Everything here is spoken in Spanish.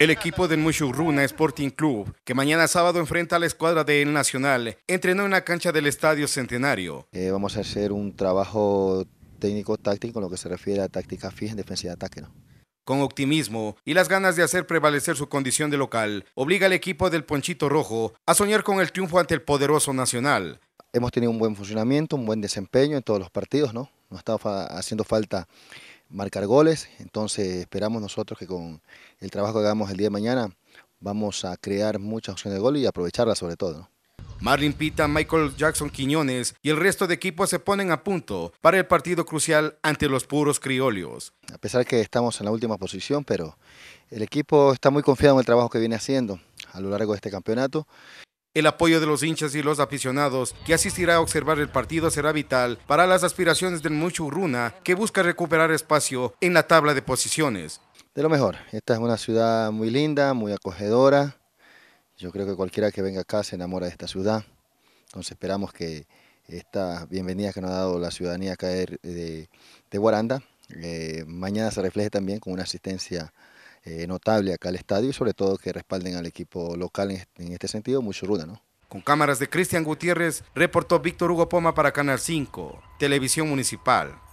El equipo del Mushurruna Sporting Club, que mañana sábado enfrenta a la escuadra del Nacional, entrenó en la cancha del Estadio Centenario. Eh, vamos a hacer un trabajo técnico-táctico en lo que se refiere a táctica fija en defensa y ataque. Con optimismo y las ganas de hacer prevalecer su condición de local, obliga al equipo del Ponchito Rojo a soñar con el triunfo ante el poderoso Nacional. Hemos tenido un buen funcionamiento, un buen desempeño en todos los partidos, ¿no? No está haciendo falta marcar goles. Entonces esperamos nosotros que con el trabajo que hagamos el día de mañana vamos a crear muchas opciones de gol y aprovecharlas sobre todo. Marlin Pita, Michael Jackson Quiñones y el resto de equipos se ponen a punto para el partido crucial ante los puros criolios. A pesar que estamos en la última posición, pero el equipo está muy confiado en el trabajo que viene haciendo a lo largo de este campeonato. El apoyo de los hinchas y los aficionados que asistirá a observar el partido será vital para las aspiraciones del Muchurruna, que busca recuperar espacio en la tabla de posiciones. De lo mejor, esta es una ciudad muy linda, muy acogedora. Yo creo que cualquiera que venga acá se enamora de esta ciudad. Entonces esperamos que esta bienvenida que nos ha dado la ciudadanía caer de, de, Guaranda eh, mañana se refleje también con una asistencia eh, notable acá al estadio y sobre todo que respalden al equipo local en, este sentido, muy churruda, ¿no? Con cámaras de Cristian Gutiérrez, reportó Víctor Hugo Poma para Canal 5, Televisión Municipal.